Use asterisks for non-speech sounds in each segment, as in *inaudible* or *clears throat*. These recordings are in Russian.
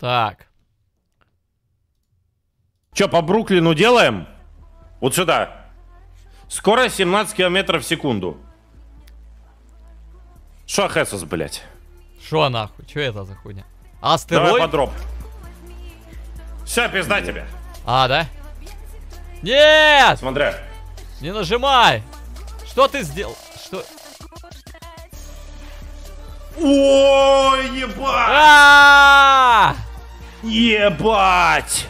Так. Че, по Бруклину делаем? Вот сюда. Скорость 17 километров в секунду. Шо Хесус, блядь? Шо нахуй? Че это за хуйня? Астероид? Давай подроб. Все, пизда тебе. А, да? Нет! Смотри. Не нажимай. Что ты сделал? Что? Ой, ебать! А! Ебать!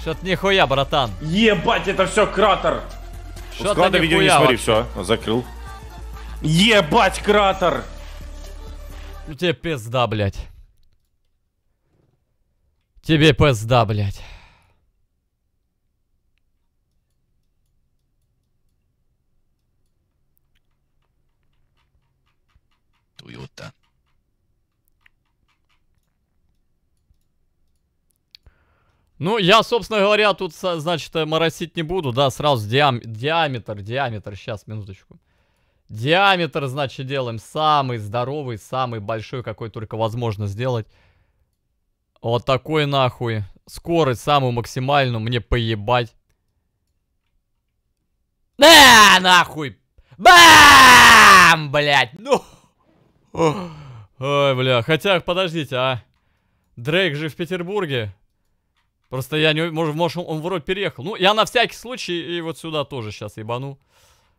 Что-то нихуя, братан. Ебать, это все кратер. Что-то Склада видео не смотри, все, закрыл. Ебать, кратер! Ну тебе пизда, блядь. Тебе пизда, блядь. Toyota. Ну, я, собственно говоря, тут, значит, э, моросить не буду, да, сразу диам диаметр, диаметр, сейчас, минуточку. Диаметр, значит, делаем самый здоровый, самый большой, какой только возможно сделать. Вот такой нахуй. Скорость самую максимальную, мне поебать. Да, нахуй. Бам, блядь, ну. Ой, бля, хотя, подождите, а. Дрейк же в Петербурге. Просто я не... Может, может он вроде переехал. Ну, я на всякий случай и вот сюда тоже сейчас ебану.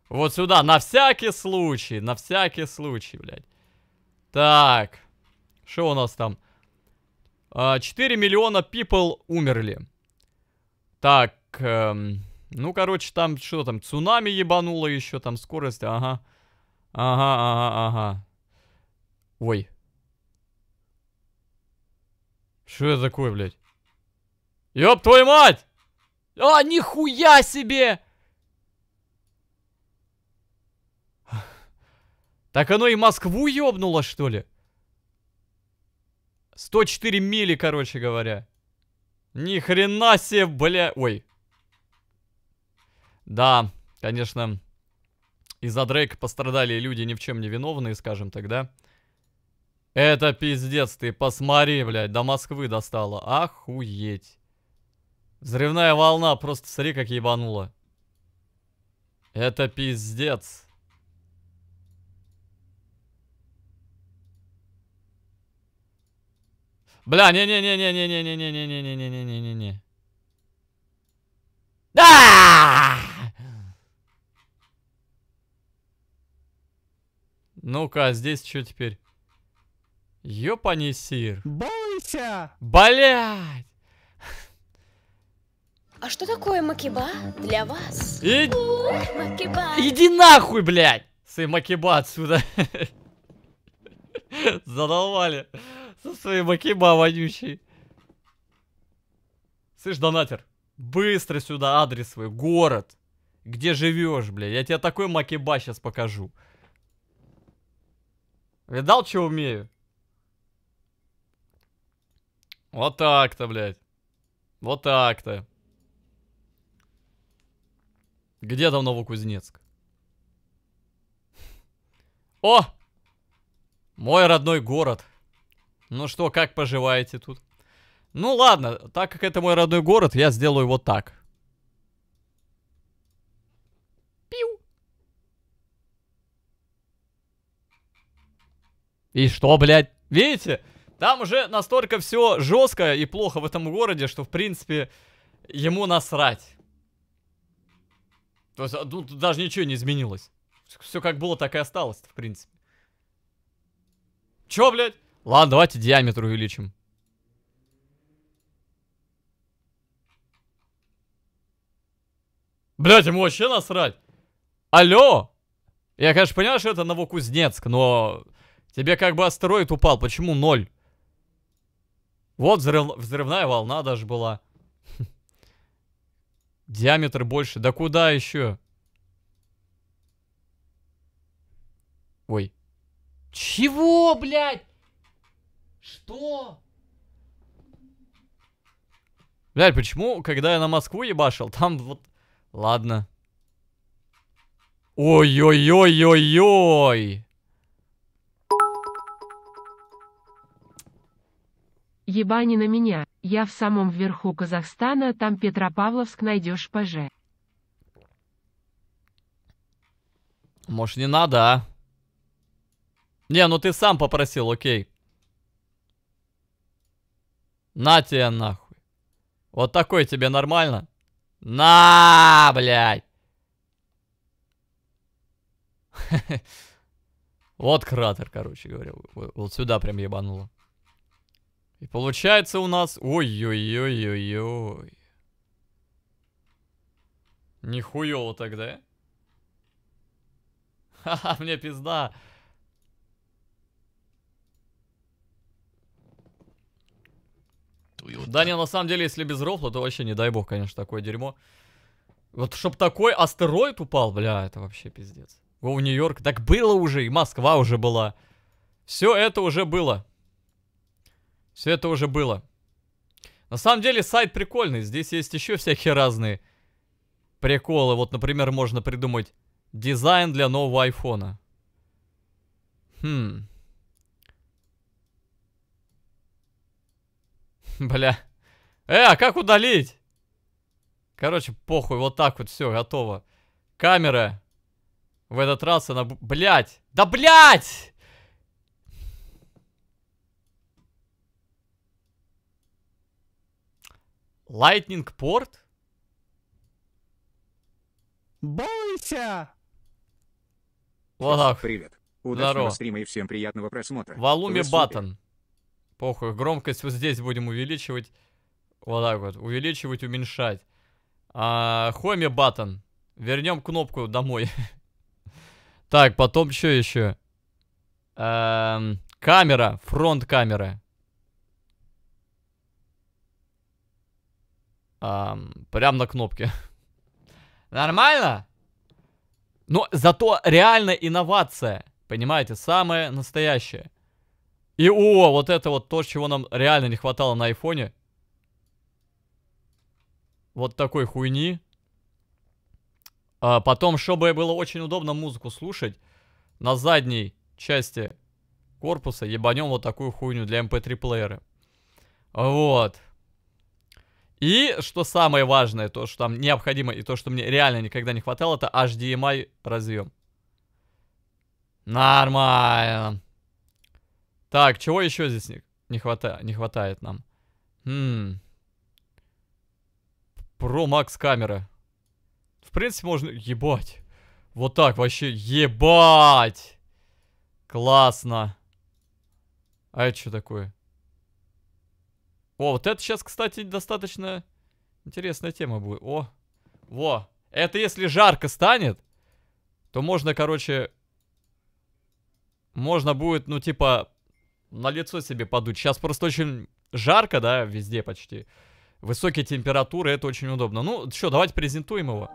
Вот сюда, на всякий случай, на всякий случай, блядь. Так. Что у нас там? 4 а, миллиона people умерли. Так, эм, ну, короче, там что там, цунами ебануло еще, там скорость, ага. Ага, ага, ага. Ой. Что это такое, блядь? Ёб твою мать! А, нихуя себе! Так оно и Москву ёбнуло, что ли? 104 мили, короче говоря. Ни хрена себе, бля... Ой. Да, конечно, из-за Дрейка пострадали люди ни в чем не виновные, скажем тогда. Это пиздец, ты посмотри, блядь, до Москвы достало. Охуеть. Взрывная волна, просто смотри, как ебанула. Это пиздец. Бля, не-не-не-не-не-не-не-не-не-не-не-не-не-не. Да! Ну-ка, а здесь что теперь? Ёпани сир. Бойся! Блять! А что такое макиба для вас? И... Макиба. Иди нахуй, блядь! Свои макиба отсюда. *laughs* Задолбали. Со своей макиба вонючей. Слышь, донатер, быстро сюда адрес свой, город. Где живешь, блядь. Я тебе такой макиба сейчас покажу. Видал, что умею? Вот так-то, блядь. Вот так-то. Где там Новокузнецк? О! Мой родной город. Ну что, как поживаете тут? Ну ладно, так как это мой родной город, я сделаю вот так. Пиу. И что, блядь? Видите? Там уже настолько все жестко и плохо в этом городе, что в принципе ему насрать. То есть ну, тут даже ничего не изменилось. Все как было, так и осталось, в принципе. Чё, блядь? Ладно, давайте диаметр увеличим. Блять, ему вообще насрать. Алло! Я, конечно, понял, что это Новокузнецк, но... Тебе как бы астероид упал, почему ноль? Вот взрыв... взрывная волна даже была. *laughs* Диаметр больше. Да куда еще? Ой. Чего, блядь? Что? Блядь, почему, когда я на Москву ебашил, там вот... Ладно. Ой-ой-ой-ой-ой! Ебани на меня. Я в самом верху Казахстана, там Петропавловск найдешь поже. Может, не надо, а? Не, ну ты сам попросил, окей. На тебе нахуй. Вот такой тебе нормально? На, блядь. *laughs* Вот кратер, короче говоря. Вот сюда прям ебануло. И получается у нас... Ой-ой-ой-ой-ой. Нихуёво тогда. Э? *laughs* Ха-ха, мне пизда. Да не, на самом деле, если без рофла, то вообще не дай бог, конечно, такое дерьмо. Вот чтоб такой астероид упал, бля, это вообще пиздец. Гоу Нью-Йорк. Так было уже, и Москва уже была. Все это уже было. Все это уже было. На самом деле сайт прикольный. Здесь есть еще всякие разные приколы. Вот, например, можно придумать дизайн для нового айфона. Хм. *laughs* Бля. Э, а как удалить? Короче, похуй, вот так вот, все, готово. Камера. В этот раз она... Блять! Да блять! Lightning порт? Бойся! Вот так. Привет. Удачного Здорово. стрима и всем приятного просмотра. Валуми Баттон. Похуй, громкость вот здесь будем увеличивать. Вот так вот. Увеличивать, уменьшать. А, Хоми Баттон. Вернем кнопку домой. *laughs* так, потом что еще? Эм, камера, фронт камеры. Эм, прям на кнопке. Нормально? Но зато реально инновация. Понимаете, самое настоящее. И о, вот это вот то, чего нам реально не хватало на айфоне. Вот такой хуйни. А потом, чтобы было очень удобно музыку слушать, на задней части корпуса ебанем вот такую хуйню для mp3 эм плеера. Вот. И, что самое важное, то, что там необходимо, и то, что мне реально никогда не хватало, это HDMI разъем. Нормально. Так, чего еще здесь не, не, хвата, не хватает нам? Хм. Pro Max камера. В принципе, можно... Ебать. Вот так вообще. Ебать. Классно. А это что такое? О, вот это сейчас, кстати, достаточно интересная тема будет. О, во. Это если жарко станет, то можно, короче, можно будет, ну, типа, на лицо себе подуть. Сейчас просто очень жарко, да, везде почти. Высокие температуры, это очень удобно. Ну, что, давайте презентуем его.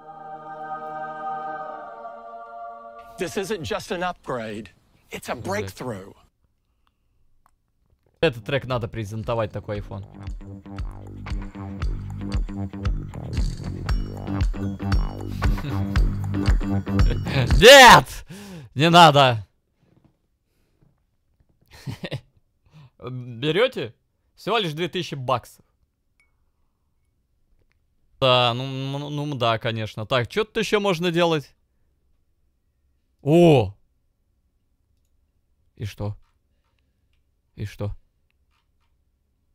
This isn't just an upgrade, it's a breakthrough. Этот трек надо презентовать, такой iPhone. *laughs* Нет! Не надо! *laughs* Берете? Всего лишь 2000 баксов. Да, ну, ну, да, конечно. Так, что тут еще можно делать? О! И что? И что?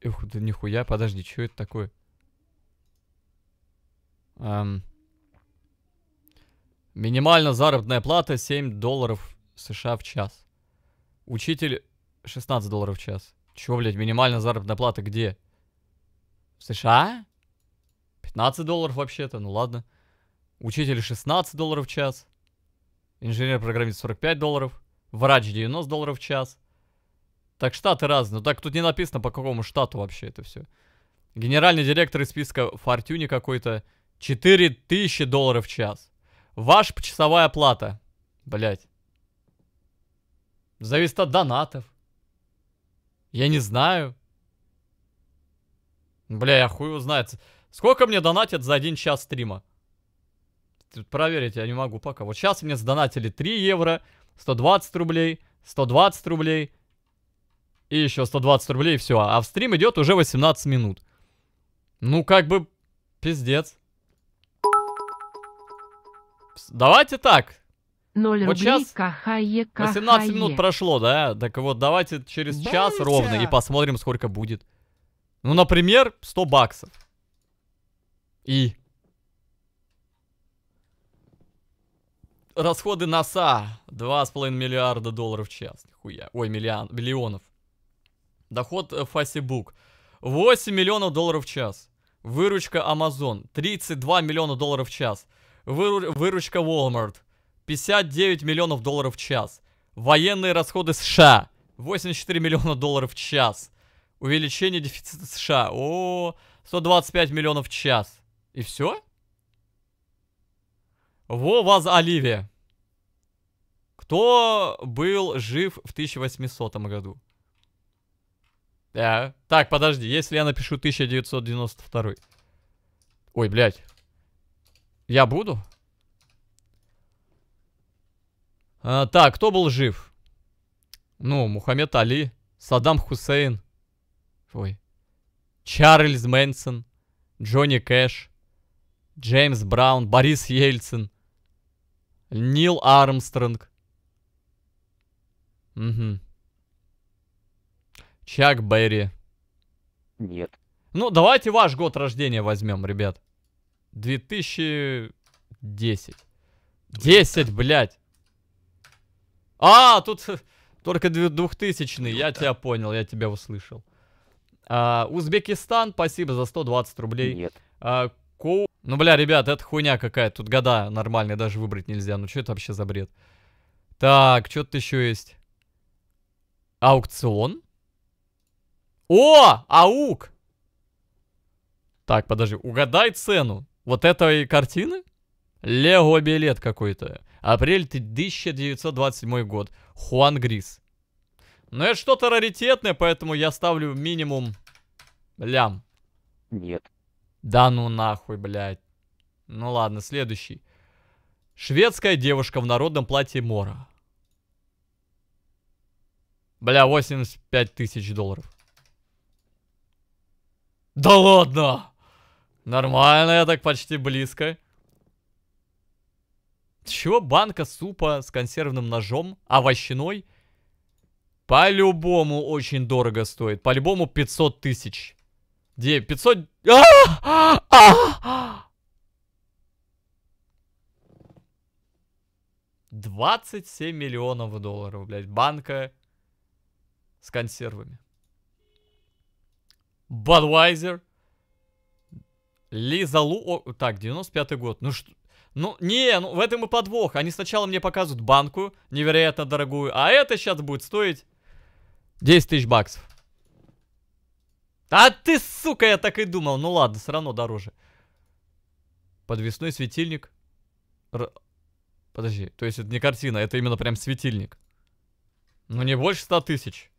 Эх, да нихуя, подожди, что это такое? Эм... Минимальная заработная плата 7 долларов США в час. Учитель 16 долларов в час. Чё, блядь, минимальная заработная плата где? В США? 15 долларов вообще-то, ну ладно. Учитель 16 долларов в час. Инженер-программист 45 долларов. Врач 90 долларов в час. Так штаты разные. Ну так тут не написано, по какому штату вообще это все. Генеральный директор из списка Фортюни какой-то. 4000 долларов в час. Ваша почасовая плата. Блять. Зависит от донатов. Я не знаю. Бля, я хуй узнает. Сколько мне донатят за один час стрима? Проверить я не могу пока. Вот сейчас мне сдонатили 3 евро, 120 рублей, 120 рублей, и еще 120 рублей, и все. А в стрим идет уже 18 минут. Ну, как бы, пиздец. Давайте так. 0 вот сейчас 18 минут прошло, да? Так вот, давайте через Бойся. час ровно и посмотрим, сколько будет. Ну, например, 100 баксов. И... Расходы НАСА 2,5 миллиарда долларов в час. Хуя. Ой, миллион, миллионов. Доход Facebook э, 8 миллионов долларов в час. Выручка Amazon 32 миллиона долларов в час. Выру... Выручка Walmart 59 миллионов долларов в час. Военные расходы США 84 миллиона долларов в час. Увеличение дефицита США. О, 125 миллионов в час. И все? Во вас Оливия. Кто был жив в 1800 году? Да. Э, так, подожди, если я напишу 1992. Ой, блядь. Я буду? А, так, кто был жив? Ну, Мухаммед Али, Саддам Хусейн. Ой. Чарльз Мэнсон, Джонни Кэш, Джеймс Браун, Борис Ельцин, Нил Армстронг. Угу. Чак Берри. Нет. Ну, давайте ваш год рождения возьмем, ребят. 2010. 10, блядь. А, тут *laughs* только 2000 ну я тебя понял, я тебя услышал. А, Узбекистан, спасибо за 120 рублей. Нет. А, Ку... Ну, бля, ребят, это хуйня какая. Тут года нормальные даже выбрать нельзя. Ну, что это вообще за бред? Так, что тут еще есть? Аукцион? О, аук! Так, подожди, угадай цену вот этой картины? Лего билет какой-то. Апрель 1927 год. Хуан Грис. Но ну, это что-то раритетное, поэтому я ставлю минимум лям. Нет. Да ну нахуй, блядь. Ну ладно, следующий. Шведская девушка в народном платье Мора. Бля, 85 тысяч долларов. Да ладно! Нормально, я так почти близко. Чего банка супа с консервным ножом, овощной? По-любому очень дорого стоит. По-любому 500 тысяч. Где? 500... А! А! Двадцать семь миллионов долларов, блядь, банка с консервами. Бадвайзер, Лиза Лу... О, так, 95-й год. Ну что... Ну, не, ну в этом и подвох. Они сначала мне показывают банку, невероятно дорогую, а это сейчас будет стоить 10 тысяч баксов. А ты, сука, я так и думал. Ну ладно, все равно дороже. Подвесной светильник. Р... Подожди, то есть это не картина, это именно прям светильник. Ну не больше 100 тысяч.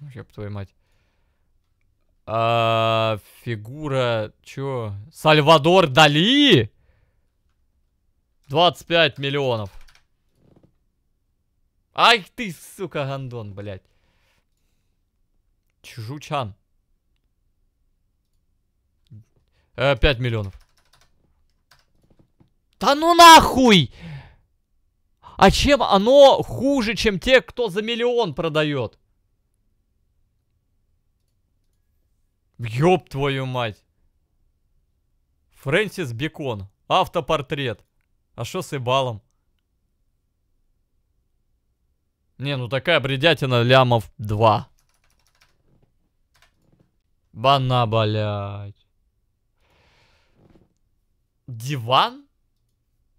Ну, ёб твою мать. А, фигура, чё? Сальвадор Дали? 25 миллионов. Ай ты, сука, гандон, блядь. Чжучан. Э, 5 миллионов. Да ну нахуй! А чем оно хуже, чем те, кто за миллион продает? Ёб твою мать. Фрэнсис Бекон. Автопортрет. А что с ебалом? Не, ну такая бредятина лямов 2. Бана, блядь. Диван?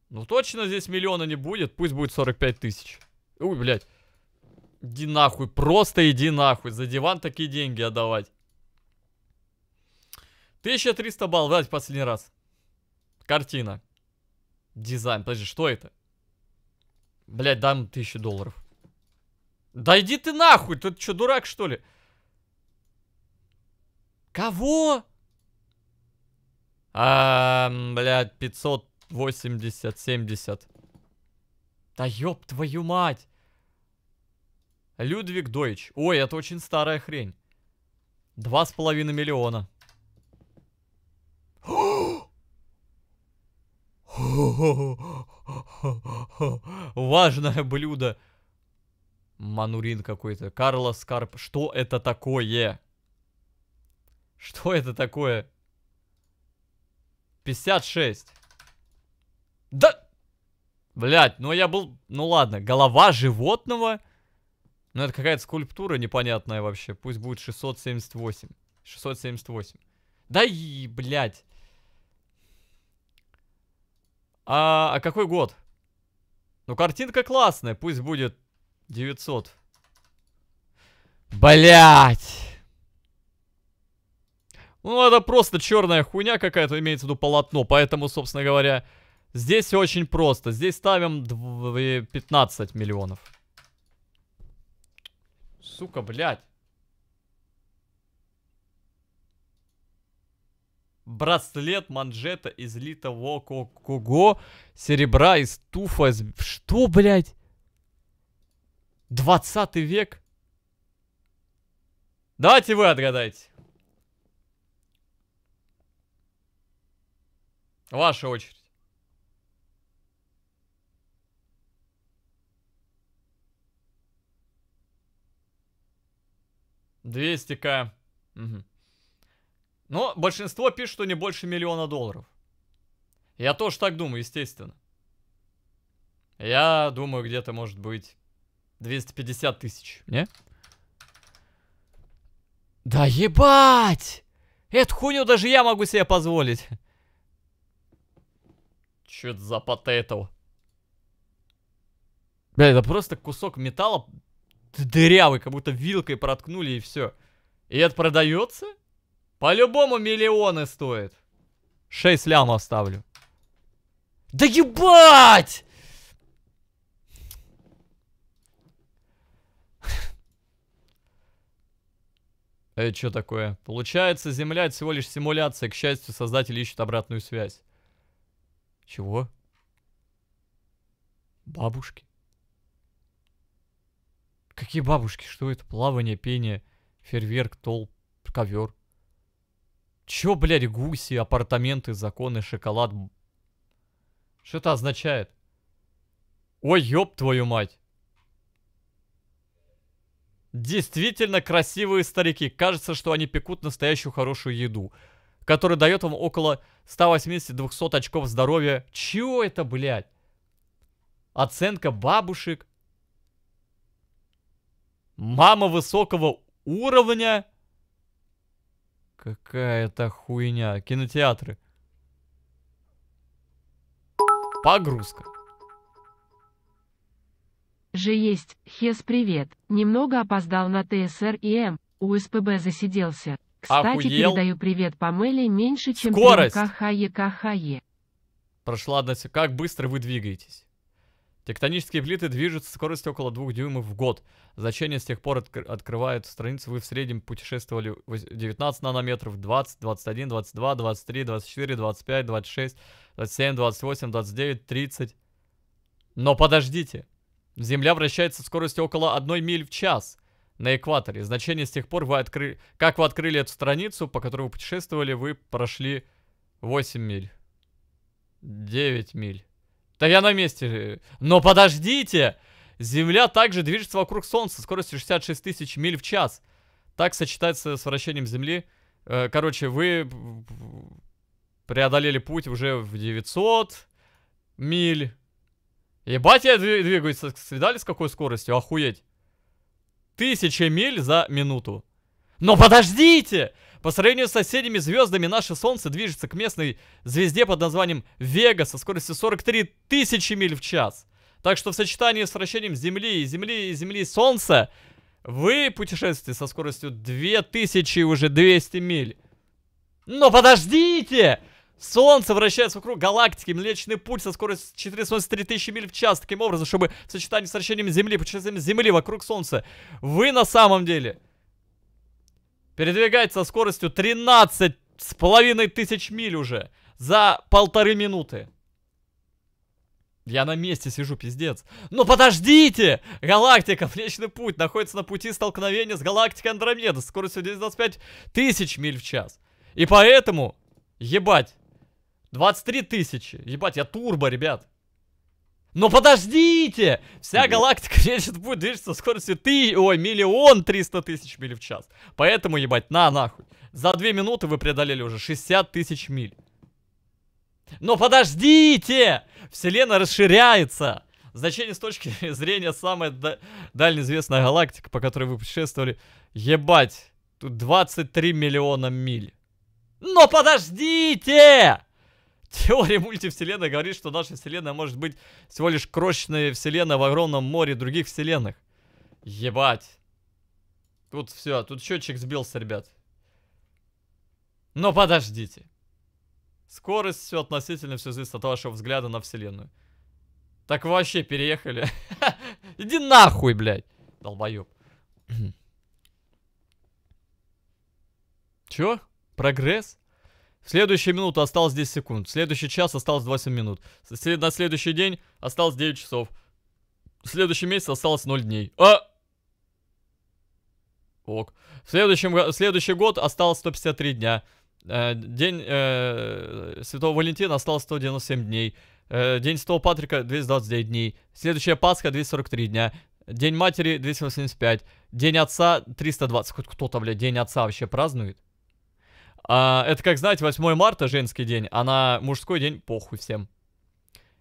Ну точно здесь миллиона не будет. Пусть будет 45 тысяч. Ой, блядь. Иди нахуй, просто иди нахуй. За диван такие деньги отдавать. 1300 баллов, давайте последний раз. Картина. Дизайн, подожди, что это? Блять, дам 1000 долларов. Да иди ты нахуй, ты что, дурак что ли? Кого? А, блядь, 580, 70. Да ёб твою мать. Людвиг Дойч. Ой, это очень старая хрень. Два с половиной миллиона. Важное блюдо. Манурин какой-то. Карлос Карп. Что это такое? Что это такое? 56. Да! Блять, ну я был... Ну ладно, голова животного... Ну это какая-то скульптура непонятная вообще. Пусть будет 678. 678. Да и, блядь. А, а какой год? Ну, картинка классная. Пусть будет 900. Блять! Ну, это просто черная хуйня какая-то, имеется в виду полотно. Поэтому, собственно говоря, здесь очень просто. Здесь ставим 15 миллионов. Сука, блять. Браслет, манжета из литого кого серебра из туфа. Из... Что, блядь? 20 век? Давайте вы отгадайте. Ваша очередь. Двести к. Угу. Но большинство пишет, что не больше миллиона долларов. Я тоже так думаю, естественно. Я думаю, где-то может быть 250 тысяч, не? Да ебать! Эту хуйню даже я могу себе позволить. Чё это за потетл? Бля, это просто кусок металла дырявый, как будто вилкой проткнули и все. И это продается? По-любому миллионы стоит. 6 лямов ставлю. Да ебать! *laughs* Это что такое? Получается, Земля это всего лишь симуляция. К счастью, создатели ищут обратную связь. Чего? Бабушки? Какие бабушки? Что это? Плавание, пение, фейерверк, толп, ковер. Чё, блядь, гуси, апартаменты, законы, шоколад? Что это означает? Ой, ёб твою мать. Действительно красивые старики. Кажется, что они пекут настоящую хорошую еду, которая дает вам около 180-200 очков здоровья. Чего это, блядь? Оценка бабушек. Мама высокого уровня. Какая-то хуйня. Кинотеатры. Погрузка. Же есть, Хес, привет. Немного опоздал на ТСР и М. У СПБ засиделся. Кстати, Охуел. передаю привет Памеле меньше, чем Скорость. КХЕ КХЕ. Прошла одна... секунда. Как быстро вы двигаетесь? Тектонические плиты движутся со скоростью около 2 дюймов в год. Значение с тех пор отк открывает страницу. Вы в среднем путешествовали 19 нанометров, 20, 21, 22, 23, 24, 25, 26, 27, 28, 29, 30. Но подождите. Земля вращается со скоростью около 1 миль в час на экваторе. Значение с тех пор вы открыли... Как вы открыли эту страницу, по которой вы путешествовали, вы прошли 8 миль. 9 миль. Да я на месте. Но подождите! Земля также движется вокруг Солнца скоростью 66 тысяч миль в час. Так сочетается с вращением Земли. Э, короче, вы преодолели путь уже в 900 миль. Ебать я двигаюсь. Видали с какой скоростью? Охуеть. Тысяча миль за минуту. Но подождите! По сравнению с соседними звездами, наше Солнце движется к местной звезде под названием Вега со скоростью 43 тысячи миль в час. Так что в сочетании с вращением Земли и Земли и Земли Солнца вы путешествуете со скоростью 2000 уже 200 миль. Но подождите! Солнце вращается вокруг галактики, Млечный Путь со скоростью 483 тысячи миль в час. Таким образом, чтобы в сочетании с вращением Земли, путешествием Земли вокруг Солнца, вы на самом деле Передвигается со скоростью 13 с половиной тысяч миль уже. За полторы минуты. Я на месте сижу, пиздец. Но ну, подождите! Галактика, Млечный Путь, находится на пути столкновения с галактикой Андромеда с скоростью 225 тысяч миль в час. И поэтому, ебать, 23 тысячи. Ебать, я турбо, ребят. Но подождите! Вся галактика вечер *laughs* будет движется со скоростью ты, ой, миллион триста тысяч миль в час. Поэтому, ебать, на нахуй. За две минуты вы преодолели уже 60 тысяч миль. Но подождите! Вселенная расширяется! Значение с точки *laughs* зрения самой да дальнеизвестная галактики, по которой вы путешествовали, ебать, тут 23 миллиона миль. Но подождите! *laughs* Теория мультивселенной говорит, что наша вселенная может быть всего лишь крошечная вселенная в огромном море других вселенных. Ебать. Тут все, тут счетчик сбился, ребят. Но подождите. Скорость все относительно все зависит от вашего взгляда на вселенную. Так вообще переехали. *laughs* Иди нахуй, блядь. Долбоеб. *clears throat* Че, Прогресс? Следующая минута осталось 10 секунд. Следующий час осталось 8 минут. На следующий день осталось 9 часов. В следующем месяце осталось 0 дней. А! Ок. В следующем, в следующий год осталось 153 дня. Э, день э, Святого Валентина осталось 197 дней. Э, день Святого Патрика 229 дней. Следующая Пасха 243 дня. День Матери 285. День Отца 320. Хоть кто-то, блядь, День Отца вообще празднует? А, это как, знаете, 8 марта женский день, а на мужской день похуй всем.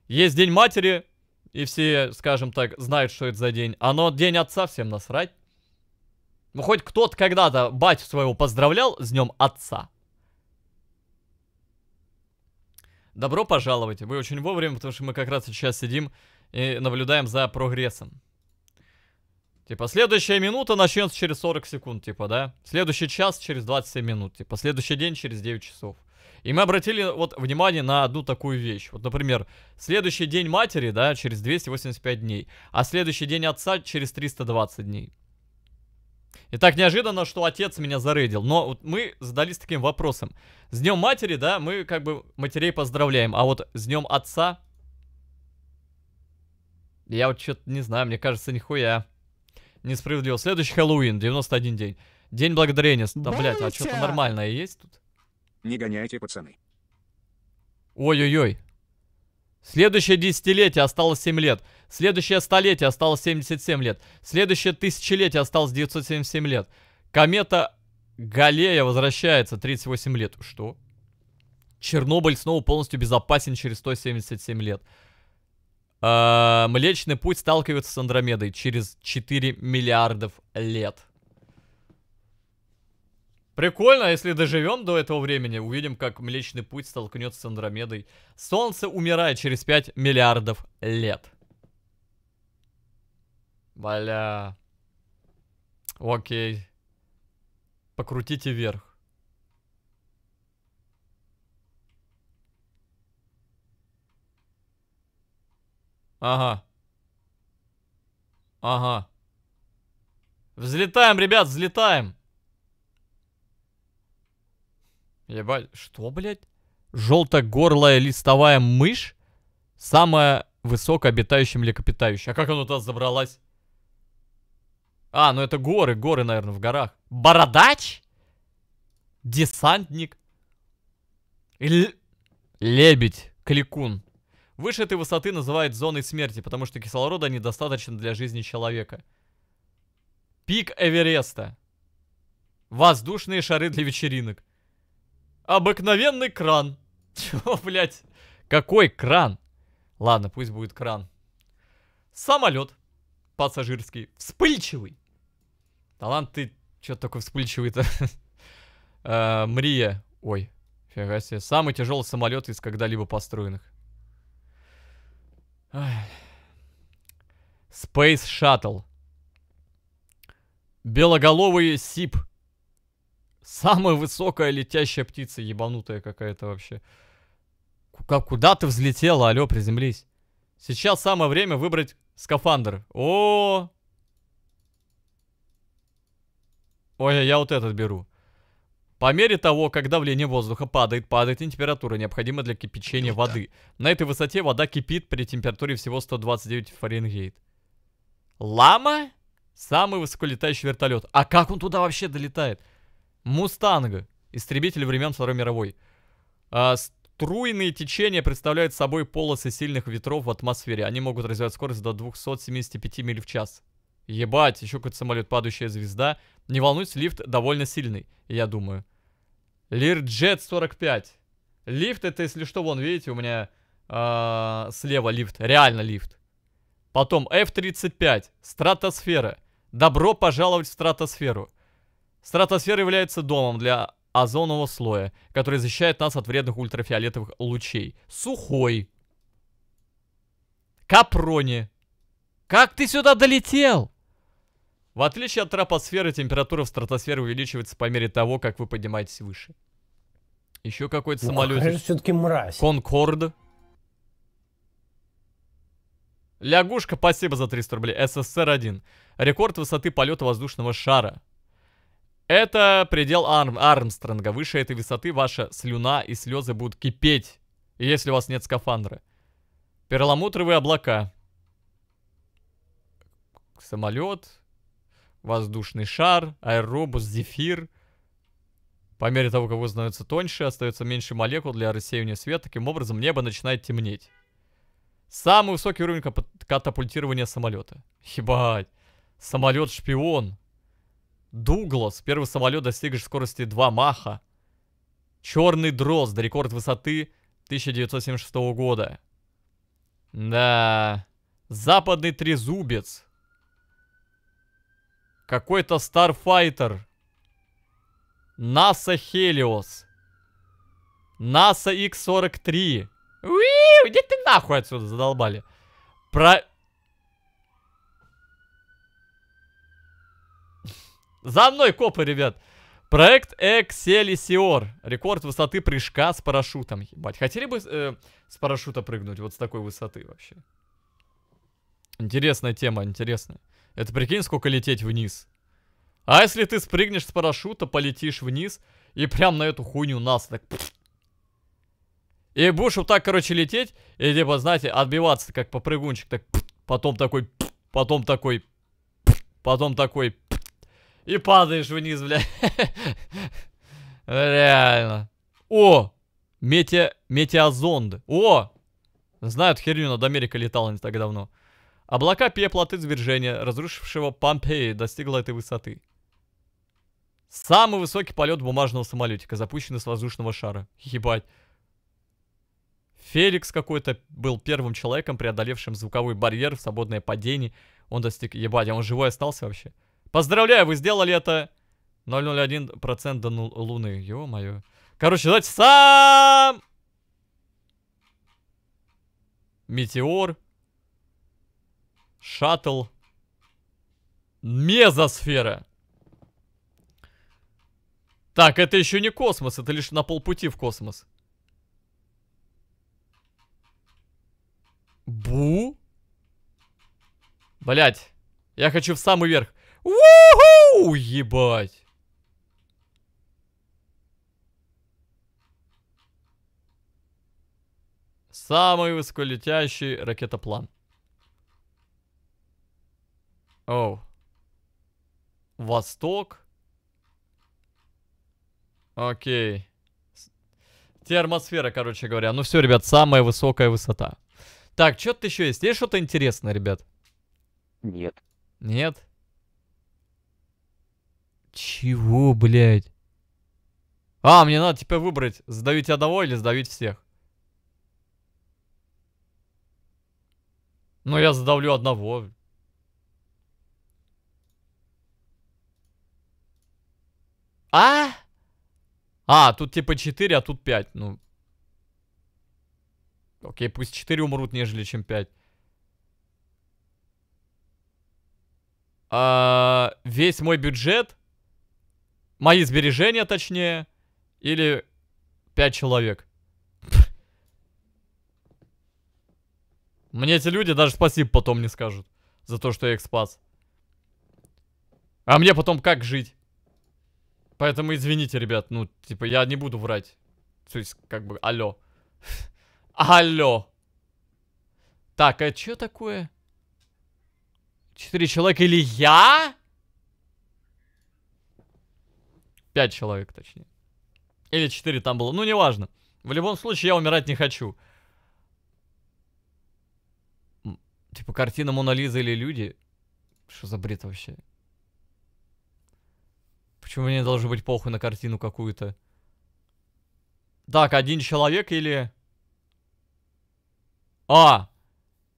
Есть день матери, и все, скажем так, знают, что это за день. А но день отца всем насрать. Ну, хоть кто-то когда-то батю своего поздравлял с днем отца. Добро пожаловать. Вы очень вовремя, потому что мы как раз сейчас сидим и наблюдаем за прогрессом. Типа, следующая минута начнется через 40 секунд, типа, да? Следующий час через 27 минут, типа, следующий день через 9 часов. И мы обратили вот внимание на одну такую вещь. Вот, например, следующий день матери, да, через 285 дней, а следующий день отца через 320 дней. И так неожиданно, что отец меня зарейдил. Но вот мы задались таким вопросом. С днем матери, да, мы как бы матерей поздравляем, а вот с днем отца... Я вот что-то не знаю, мне кажется, нихуя. Несправедливо. Следующий Хэллоуин, 91 день. День благодарения. Да, блядь, а что-то нормальное есть тут? Не гоняйте, пацаны. Ой-ой-ой. Следующее десятилетие осталось 7 лет. Следующее столетие осталось 77 лет. Следующее тысячелетие осталось 977 лет. Комета Галея возвращается 38 лет. Что? Чернобыль снова полностью безопасен через 177 лет. А, Млечный Путь сталкивается с Андромедой через 4 миллиардов лет. Прикольно, а если доживем до этого времени, увидим, как Млечный Путь столкнется с Андромедой. Солнце умирает через 5 миллиардов лет. Бля. Окей. Покрутите вверх. Ага. Ага. Взлетаем, ребят, взлетаем. Ебать, что, блядь? Желтогорлая листовая мышь? Самая высокообитающая млекопитающая. А как она туда забралась? А, ну это горы, горы, наверное, в горах. Бородач? Десантник? Л... Лебедь, кликун. Выше этой высоты называют зоной смерти, потому что кислорода недостаточно для жизни человека. Пик Эвереста. Воздушные шары для вечеринок. Обыкновенный кран. Чего, *laughs* блядь? Какой кран? Ладно, пусть будет кран. Самолет пассажирский. Вспыльчивый. Талант, ты что такой вспыльчивый-то? *laughs* Э, мрия. Ой, фига себе. Самый тяжелый самолет из когда-либо построенных. Space Shuttle. Белоголовый СИП. Самая высокая летящая птица, ебанутая какая-то вообще. куда ты взлетела, алё, приземлись. Сейчас самое время выбрать скафандр. -о. Ой, я вот этот беру. По мере того, как давление воздуха падает, падает и температура, необходимая для кипячения вот воды. Да. На этой высоте вода кипит при температуре всего 129 Фаренгейт. Лама? Самый высоколетающий вертолет. А как он туда вообще долетает? Мустанга. Истребитель времен Второй мировой. А, струйные течения представляют собой полосы сильных ветров в атмосфере. Они могут развивать скорость до 275 миль в час. Ебать, еще какой-то самолет, падающая звезда. Не волнуйтесь, лифт довольно сильный, я думаю. Лирджет 45. Лифт это, если что, вон, видите, у меня э, слева лифт. Реально лифт. Потом F-35. Стратосфера. Добро пожаловать в стратосферу. Стратосфера является домом для озонового слоя, который защищает нас от вредных ультрафиолетовых лучей. Сухой. Капрони. Как ты сюда долетел? В отличие от тропосферы, температура в стратосфере увеличивается по мере того, как вы поднимаетесь выше. Еще какой-то ну, самолет. все-таки мразь. Конкорд. Лягушка, спасибо за 300 рублей. СССР-1. Рекорд высоты полета воздушного шара. Это предел Арм Армстронга. Выше этой высоты ваша слюна и слезы будут кипеть, если у вас нет скафандра. Перламутровые облака. Самолет воздушный шар, аэробус, зефир. По мере того, как он становится тоньше, остается меньше молекул для рассеивания света. Таким образом, небо начинает темнеть. Самый высокий уровень кап катапультирования самолета. Ебать. Самолет-шпион. Дуглас. Первый самолет достиг скорости 2 маха. Черный дрозд. Рекорд высоты 1976 года. Да. Западный трезубец. Какой-то Старфайтер. НАСА Хелиос. НАСА Х-43. Уиу, где ты нахуй отсюда, задолбали. Про... За мной, копы, ребят. Проект Excelsior. Рекорд высоты прыжка с парашютом. Ебать, хотели бы э, с парашюта прыгнуть вот с такой высоты вообще? Интересная тема, интересная. Это прикинь, сколько лететь вниз. А если ты спрыгнешь с парашюта, полетишь вниз и прям на эту хуйню нас так... И будешь вот так, короче, лететь и типа, знаете, отбиваться как попрыгунчик, так... Потом такой... Потом такой... Потом такой... И падаешь вниз, бля. *laughs* Реально. О! Метеозонды. О! Знают херню, над Америкой летала не так давно. Облака пепла от извержения, разрушившего Помпеи, достигло этой высоты. Самый высокий полет бумажного самолетика, запущенный с воздушного шара. Ебать. Феликс какой-то был первым человеком, преодолевшим звуковой барьер в свободное падение. Он достиг... Ебать, а он живой остался вообще? Поздравляю, вы сделали это... 0,01% до луны. Ё-моё. Короче, давайте сам... Метеор. Шаттл. Мезосфера. Так, это еще не космос, это лишь на полпути в космос. Бу? Блять, я хочу в самый верх. Уху! Ебать. Самый высоколетящий ракетоплан. Оу. Oh. Восток. Окей. Okay. Термосфера, короче говоря. Ну все, ребят, самая высокая высота. Так, что-то еще есть. Есть что-то интересное, ребят? Нет. Нет? Чего, блядь? А, мне надо теперь выбрать, сдавить одного или сдавить всех. Ну, я задавлю одного. А? А, тут типа 4, а тут 5. Ну. Окей, пусть 4 умрут, нежели чем 5. А, весь мой бюджет. Мои сбережения, точнее. Или 5 человек. Мне эти люди даже спасибо потом не скажут. За то, что я их спас. А мне потом как жить? Поэтому извините, ребят, ну, типа, я не буду врать. То есть, как бы, алло. *laughs* алло. Так, а что такое? Четыре человека или я? Пять человек, точнее. Или четыре там было, ну, неважно. В любом случае, я умирать не хочу. Типа, картина Мона Лиза или люди? Что за бред вообще? Почему мне должен быть похуй на картину какую-то? Так, один человек или... А!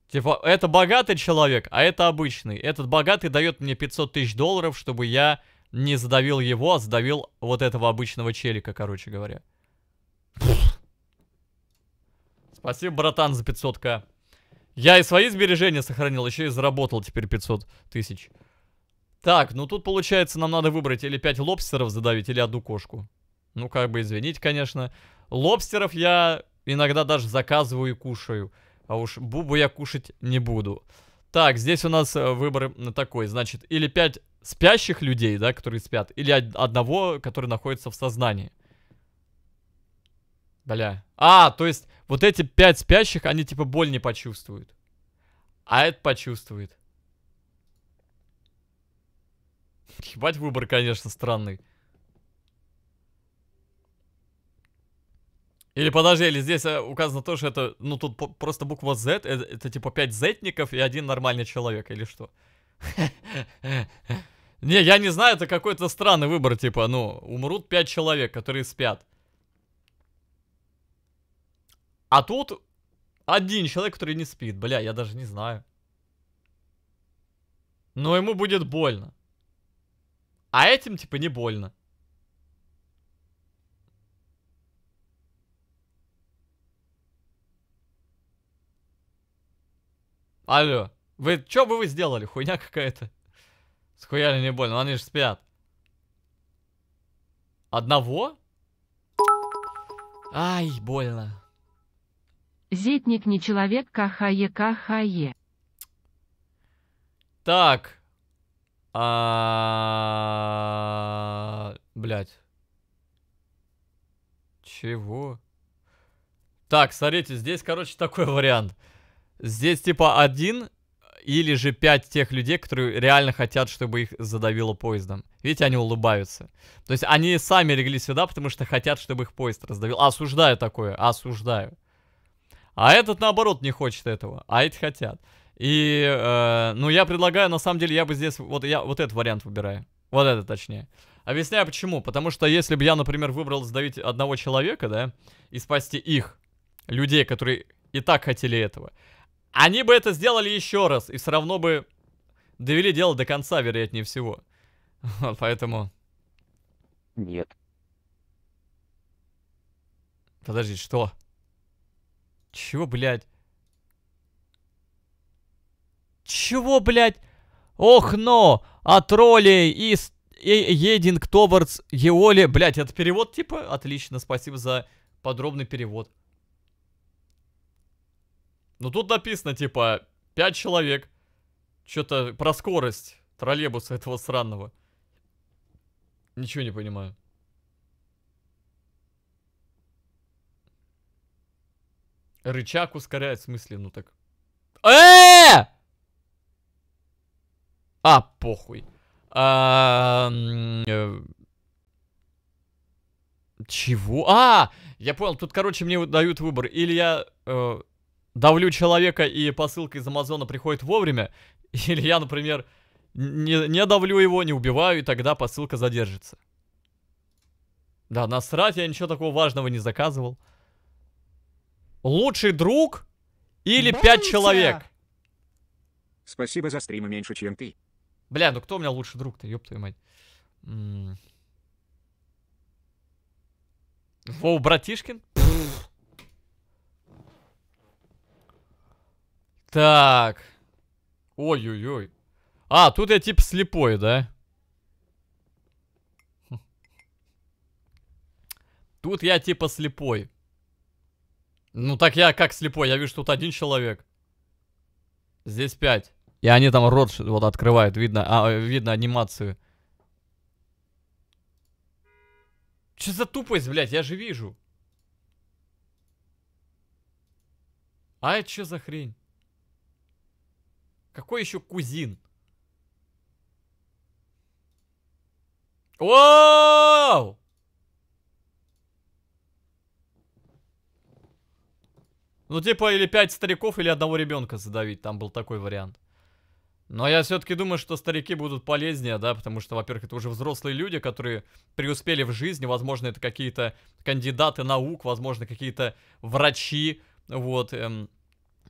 Типа, это богатый человек, а это обычный. Этот богатый дает мне 500 тысяч долларов, чтобы я не задавил его, а задавил вот этого обычного челика, короче говоря. Спасибо, братан, за 500к. Я и свои сбережения сохранил, еще и заработал теперь 500 тысяч. Так, ну тут получается нам надо выбрать или 5 лобстеров задавить, или одну кошку. Ну как бы извинить, конечно. Лобстеров я иногда даже заказываю и кушаю. А уж бубу я кушать не буду. Так, здесь у нас э, выбор э, такой. Значит, или 5 спящих людей, да, которые спят, или одного, который находится в сознании. Бля. А, то есть вот эти пять спящих, они типа боль не почувствуют. А это почувствует. Ебать выбор, конечно, странный. Или подожди, или здесь э, указано то, что это, ну тут просто буква Z, это, это типа 5 зетников и один нормальный человек, или что? *laughs* Не, я не знаю, это какой-то странный выбор, типа, ну, умрут 5 человек, которые спят. А тут один человек, который не спит, бля, я даже не знаю. Но ему будет больно. А этим, типа, не больно. Алло. Вы, что бы вы сделали? Хуйня какая-то. Схуяли не больно, они же спят. Одного? Ай, больно. Зетник не человек, кахае, кахае. Так, а... Блять. Чего? Так, смотрите, здесь, короче, такой вариант. Здесь типа один или же пять тех людей, которые реально хотят, чтобы их задавило поездом. Видите, они улыбаются. То есть они сами легли сюда, потому что хотят, чтобы их поезд раздавил. Осуждаю такое, осуждаю. А этот, наоборот, не хочет этого, а эти хотят. И, э, ну, я предлагаю, на самом деле, я бы здесь, вот я вот этот вариант выбираю. Вот это, точнее. Объясняю, почему. Потому что если бы я, например, выбрал сдавить одного человека, да, и спасти их, людей, которые и так хотели этого, они бы это сделали еще раз, и все равно бы довели дело до конца, вероятнее всего. *laughs* Вот, поэтому... Нет. Подожди, что? Чего, блядь? Чего, блядь? Ох, но! От а роли и Единг Товардс Еоли. Блядь, это перевод типа? Отлично, спасибо за подробный перевод. Ну тут написано типа пять человек. Что-то про скорость троллейбуса этого сраного. Ничего не понимаю. Рычаг ускоряет, в смысле, ну так. Эээ! А, похуй. А, э, чего? А, я понял, тут, короче, мне дают выбор. Или я э, давлю человека, и посылка из Амазона приходит вовремя, *laughs* или я, например, не, не давлю его, не убиваю, и тогда посылка задержится. Да, насрать, я ничего такого важного не заказывал. Лучший друг или пять человек? Спасибо за стримы меньше, чем ты. Бля, ну кто у меня лучший друг-то, ёб твою мать. М Воу, братишкин? Так. Ой-ой-ой. А, тут я типа слепой, да? Тут я типа слепой. Ну так я как слепой, я вижу, тут один человек. Здесь пять. И они там рот вот открывают, видно, а, видно анимацию. Че за тупость, блядь, я же вижу. А это что за хрень? Какой еще кузин? Вау! Ну, типа, или пять стариков, или одного ребенка задавить. Там был такой вариант. Но я все-таки думаю, что старики будут полезнее, да, потому что, во-первых, это уже взрослые люди, которые преуспели в жизни, возможно, это какие-то кандидаты наук, возможно, какие-то врачи, вот, эм,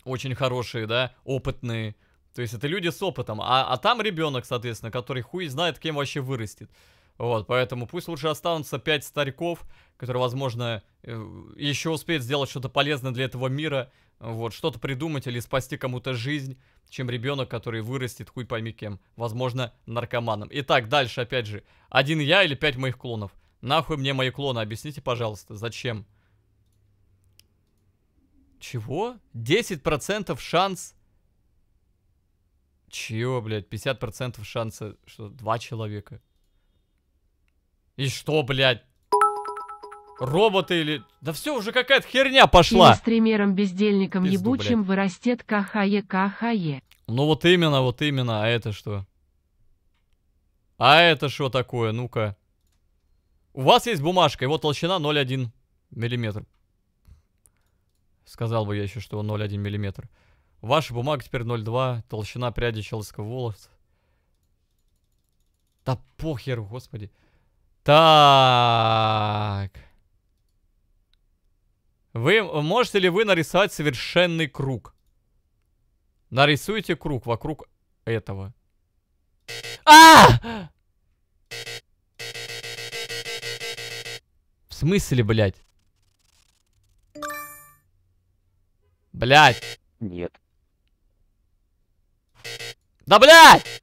очень хорошие, да, опытные. То есть это люди с опытом, а, а там ребенок, соответственно, который хуй знает, кем вообще вырастет. Вот, поэтому пусть лучше останутся пять стариков, которые, возможно, э, еще успеют сделать что-то полезное для этого мира, вот, что-то придумать или спасти кому-то жизнь, чем ребенок, который вырастет хуй пойми кем, возможно, наркоманом. Итак, дальше, опять же, один я или пять моих клонов. Нахуй мне мои клоны, объясните, пожалуйста, зачем? Чего? 10% шанс... Чего, блядь, 50% шанса, что, два человека? И что, блядь? роботы или... Да все, уже какая-то херня пошла. Или стримером-бездельником ебучим блядь. вырастет кахае кахае. Ну вот именно, вот именно. А это что? А это что такое? Ну-ка. У вас есть бумажка, его толщина 0,1 миллиметр. Сказал бы я еще, что 0,1 миллиметр. Ваша бумага теперь 0,2, толщина пряди человеческого волоса. Да похер, господи. Так. Вы, можете ли вы нарисовать совершенный круг? Нарисуйте круг вокруг этого. А! В смысле, блядь? Блядь. Нет. Да блядь!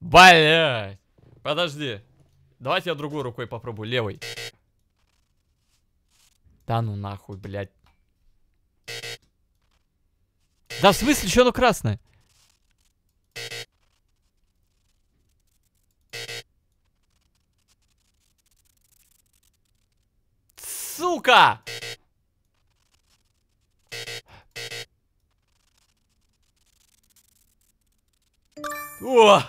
Блять. Подожди. Давайте я другой рукой попробую, левой. Да ну нахуй, блядь. Да в смысле, что оно красное? Сука! О!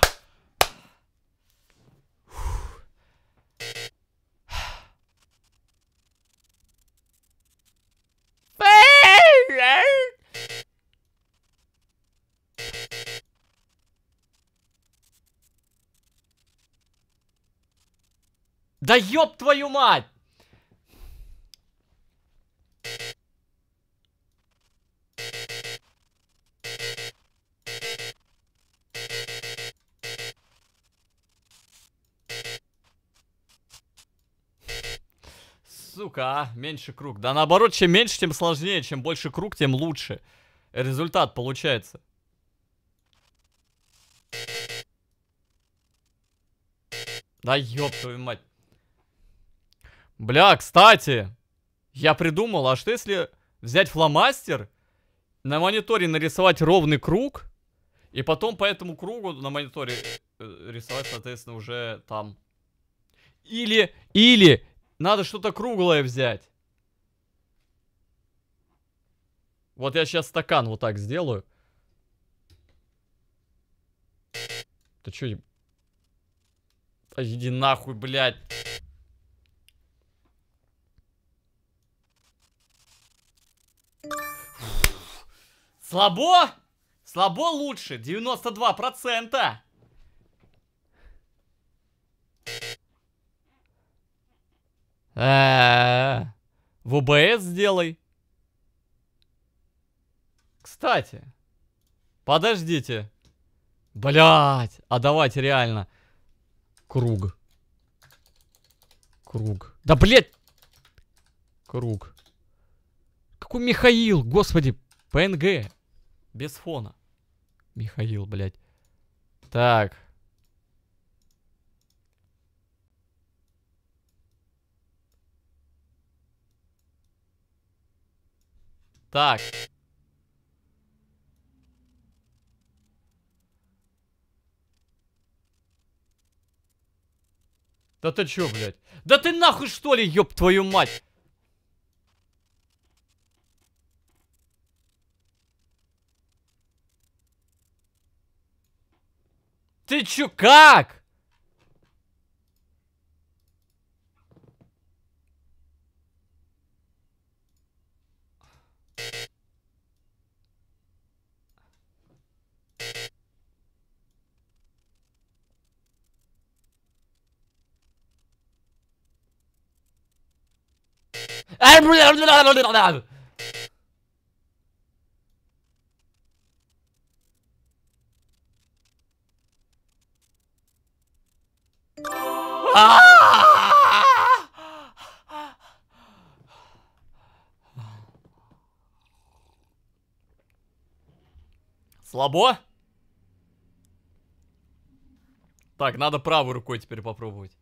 Да ёб твою мать! Сука, а, меньше круг. Да наоборот, чем меньше, тем сложнее. Чем больше круг, тем лучше. Результат получается. Да ёб твою мать. Бля, кстати, я придумал, а что если взять фломастер, на мониторе нарисовать ровный круг, и потом по этому кругу на мониторе э, рисовать, соответственно, уже там. Или, или, надо что-то круглое взять. Вот я сейчас стакан вот так сделаю. Ты чё? Иди нахуй, блядь. Слабо? Слабо лучше. 92%. А -а В ОБС сделай. Кстати. Подождите. Блять. А давайте реально. Круг. Круг. Да блять. Круг. Какой Михаил, господи. ПНГ. Без фона. Михаил, блядь. Так. Так. Да ты чё, блядь? Да ты нахуй что ли, ёб твою мать? Ты чё, как? Слабо? Так, надо правой рукой теперь попробовать.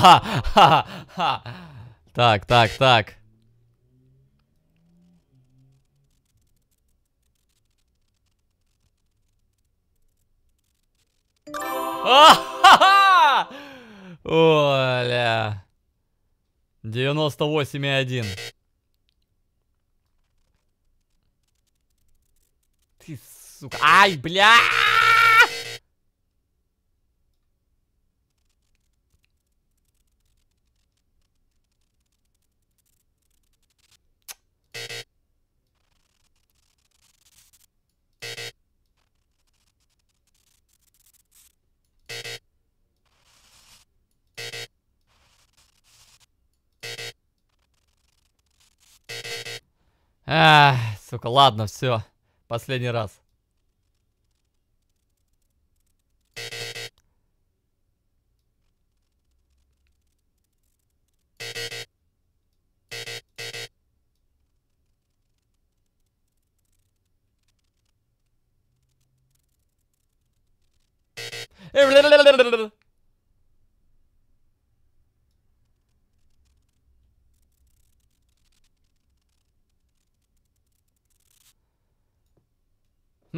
*laughs* Так, так, так. *laughs* Оля. 98,1. Ты, сука. Ай, бля! А, сука, ладно, все. Последний раз.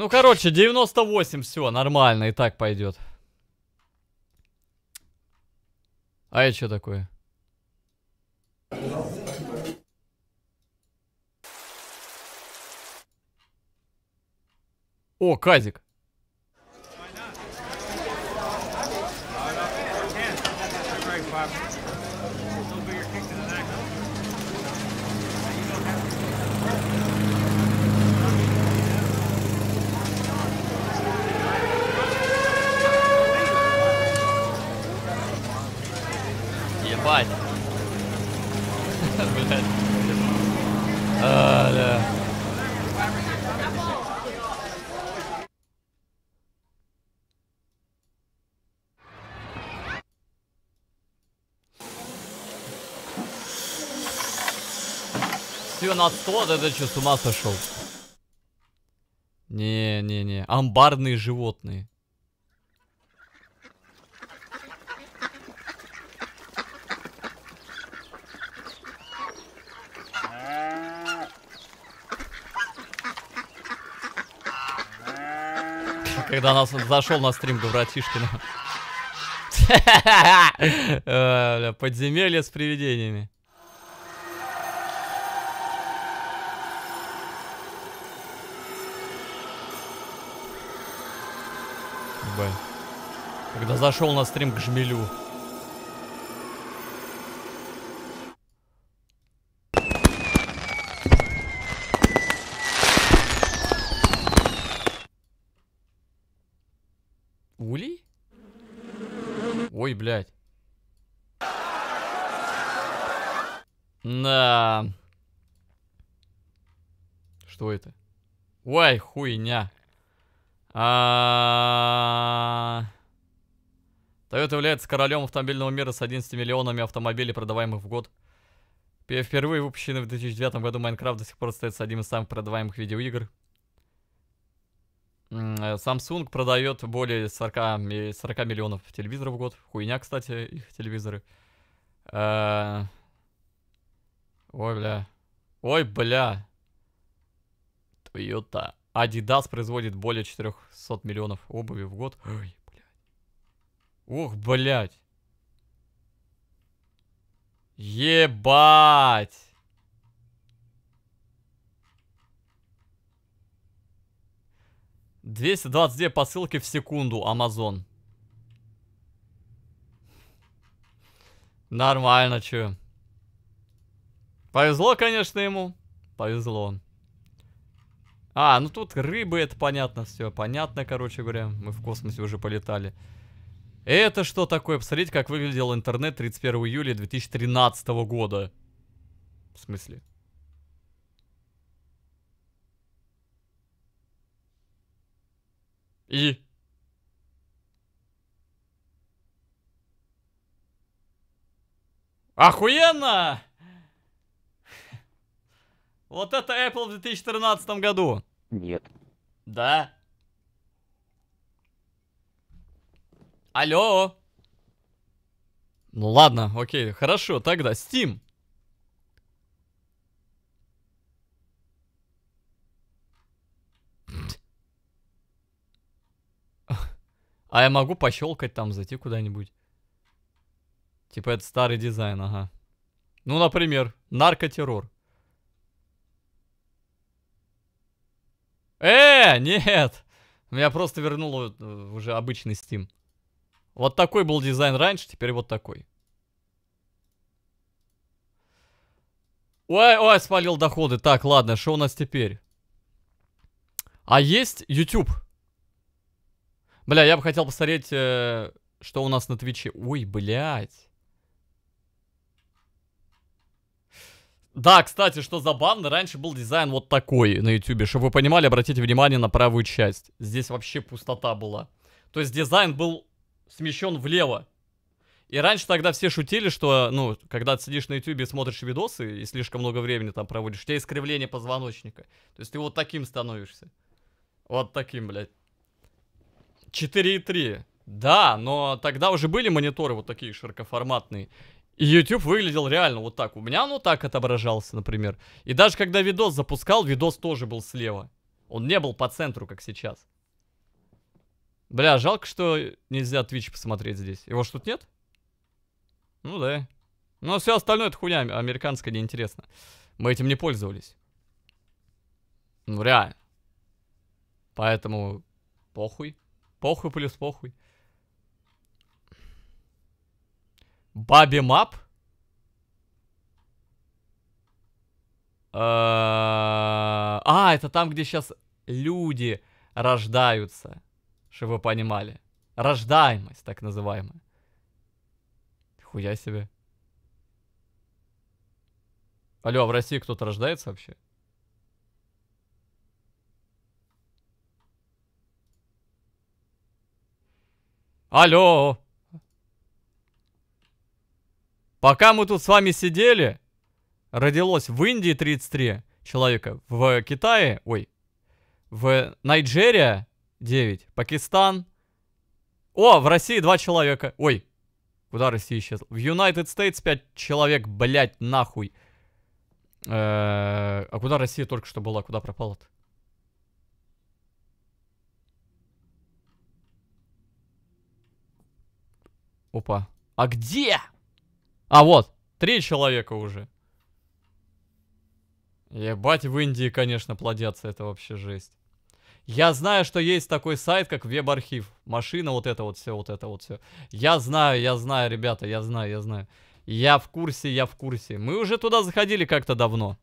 Ну, короче, 98, все, нормально, и так пойдет. А я что такое? О, Казик. ее на 100, да ты что, с ума сошел? Не-не-не, амбарные животные. Когда нас зашел на стрим Довратишкина. *laughs* Э, подземелье с привидениями. бы. Когда зашел на стрим к жмелю. Улей? Ой, блядь. На Что это? Ой, хуйня. А, Toyota является королем автомобильного мира с 11 миллионами автомобилей, продаваемых в год. Впервые выпущенный в 2009 году Майнкрафт до сих пор остается одним из самых продаваемых видеоигр. Э, Samsung продает более 40, 40 э, миллионов телевизоров в год. Хуйня, кстати, их телевизоры. А, ой, бля. Ой, бля. Toyota. Adidas производит более 400 миллионов обуви в год. Ой, блядь. Ох, блядь. Ебать. Двести двадцать две посылки в секунду, Амазон. Нормально, чё. Повезло, конечно, ему. Повезло. А, ну тут рыбы, это понятно, все понятно, короче говоря. Мы в космосе уже полетали. Это что такое? Посмотрите, как выглядел интернет 31 июля 2013 года. В смысле? И... Охуенно! Вот это Apple в 2013 году. Нет. Да. Алло. Ну ладно, окей, хорошо, тогда Steam. А я могу пощелкать там, зайти куда-нибудь. Типа это старый дизайн, ага. Ну, например, наркотеррор. Э, нет! Меня ну, просто вернуло э, уже обычный Steam. Вот такой был дизайн раньше, теперь вот такой. Ой, ой, спалил доходы. Так, ладно, что у нас теперь? А есть YouTube. Бля, я бы хотел посмотреть, э, что у нас на Твиче. Ой, блядь. Да, кстати, что забавно, раньше был дизайн вот такой на YouTube, чтобы вы понимали, обратите внимание на правую часть. Здесь вообще пустота была. То есть дизайн был смещен влево. И раньше тогда все шутили, что, ну, когда ты сидишь на YouTube и смотришь видосы, и слишком много времени там проводишь, у тебя искривление позвоночника. То есть ты вот таким становишься. Вот таким, блядь. 4,3. Да, но тогда уже были мониторы вот такие широкоформатные. И YouTube выглядел реально вот так. У меня оно так отображался, например. И даже когда видос запускал, видос тоже был слева. Он не был по центру, как сейчас. Бля, жалко, что нельзя Twitch посмотреть здесь. Его что тут нет? Ну да. Но все остальное это хуйня американская, неинтересно. Мы этим не пользовались. Ну реально. Поэтому похуй. Похуй плюс похуй. Баби Мап? А, это там, где сейчас люди рождаются, чтобы вы понимали. Рождаемость, так называемая. Хуя себе. Алло, а в России кто-то рождается вообще? Алло! Пока мы тут с вами сидели, родилось в Индии 33 человека, в Китае, ой, в Найджерия 9, Пакистан. О, в России 2 человека. Ой, куда Россия исчезла? В United States 5 человек, блять, нахуй. Э, а куда Россия только что была? Куда пропала-то? Опа. А где? А, вот. Три человека уже. Ебать, в Индии, конечно, плодятся. Это вообще жесть. Я знаю, что есть такой сайт, как веб-архив. Машина, вот это вот все, вот это вот все. Я знаю, я знаю, ребята, я знаю, я знаю. Я в курсе, я в курсе. Мы уже туда заходили как-то давно.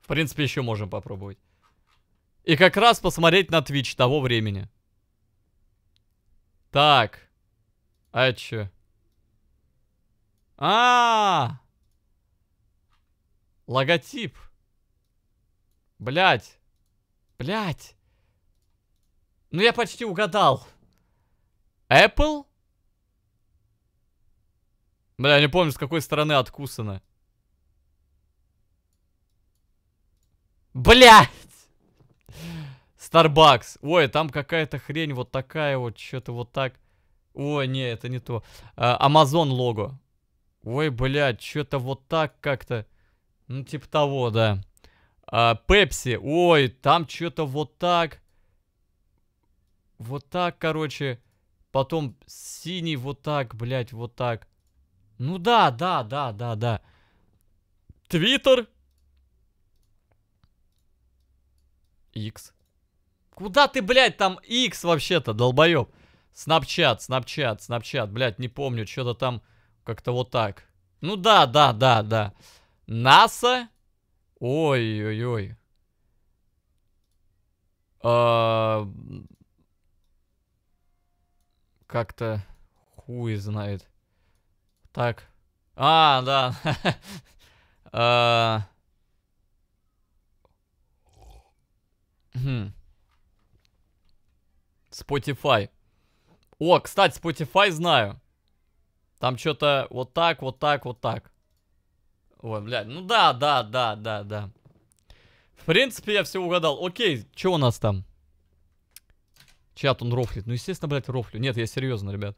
В принципе, еще можем попробовать. И как раз посмотреть на Twitch того времени. Так. А чё? А, Логотип. Блять. Блять. Ну я почти угадал. Apple? Бля, я не помню, с какой стороны откусано. Блять! Starbucks. Ой, там какая-то хрень вот такая вот, что-то вот так. Ой, не, это не то. А, Amazon лого. Ой, блядь, что-то вот так как-то. Ну, типа того, да. А, Пепси, ой, там что-то вот так. Вот так, короче. Потом синий вот так, блядь, вот так. Ну да, да, да, да, да. Твиттер. X. Куда ты, блядь, там X вообще-то, долбоёб? Снапчат, снапчат, снапчат, блядь, не помню, что-то там... Как-то вот так. Ну да, да, да, да. НАСА. Ой-ой-ой. А, как-то хуй знает. Так. А, да. *laughs* а... Хм. Spotify. О, кстати, Spotify знаю. Там что-то вот так, вот так, вот так. Ой, блядь, ну да, да, да, да, да. В принципе, я все угадал. Окей, что у нас там? Чат, он рофлит. Ну, естественно, блядь, рофлю. Нет, я серьезно, ребят.